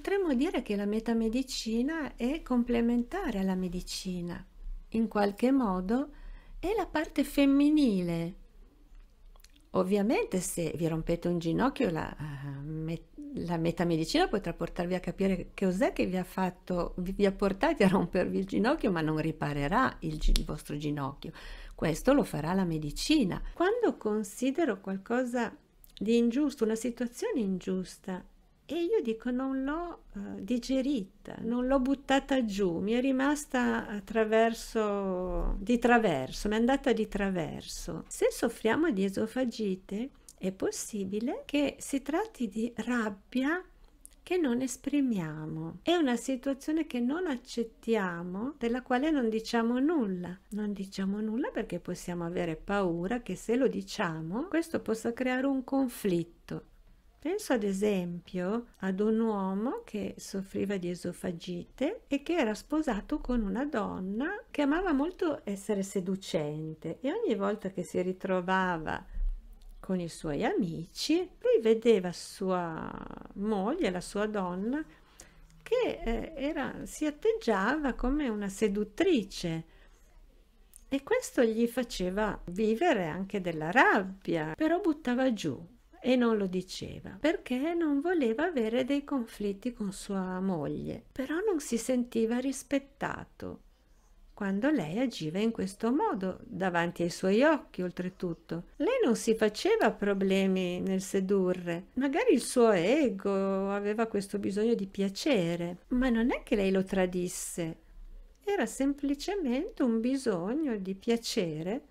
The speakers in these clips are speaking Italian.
Potremmo dire che la metamedicina è complementare alla medicina, in qualche modo è la parte femminile. Ovviamente se vi rompete un ginocchio la, eh, la metamedicina potrà portarvi a capire che cos'è che vi ha fatto, vi ha portati a rompervi il ginocchio ma non riparerà il, il vostro ginocchio. Questo lo farà la medicina. Quando considero qualcosa di ingiusto, una situazione ingiusta, e io dico, non l'ho uh, digerita, non l'ho buttata giù, mi è rimasta attraverso, di traverso, mi è andata di traverso. Se soffriamo di esofagite, è possibile che si tratti di rabbia che non esprimiamo. È una situazione che non accettiamo, della quale non diciamo nulla. Non diciamo nulla perché possiamo avere paura che se lo diciamo questo possa creare un conflitto Penso ad esempio ad un uomo che soffriva di esofagite e che era sposato con una donna che amava molto essere seducente e ogni volta che si ritrovava con i suoi amici, lui vedeva sua moglie, la sua donna, che eh, era, si atteggiava come una seduttrice e questo gli faceva vivere anche della rabbia, però buttava giù e non lo diceva perché non voleva avere dei conflitti con sua moglie, però non si sentiva rispettato quando lei agiva in questo modo, davanti ai suoi occhi oltretutto. Lei non si faceva problemi nel sedurre, magari il suo ego aveva questo bisogno di piacere, ma non è che lei lo tradisse, era semplicemente un bisogno di piacere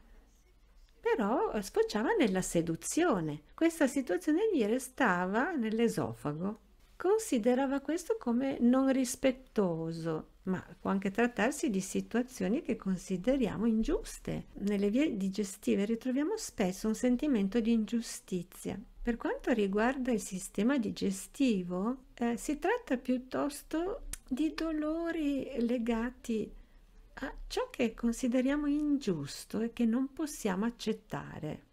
però eh, sfociava nella seduzione. Questa situazione gli restava nell'esofago. Considerava questo come non rispettoso, ma può anche trattarsi di situazioni che consideriamo ingiuste. Nelle vie digestive ritroviamo spesso un sentimento di ingiustizia. Per quanto riguarda il sistema digestivo, eh, si tratta piuttosto di dolori legati a ciò che consideriamo ingiusto e che non possiamo accettare.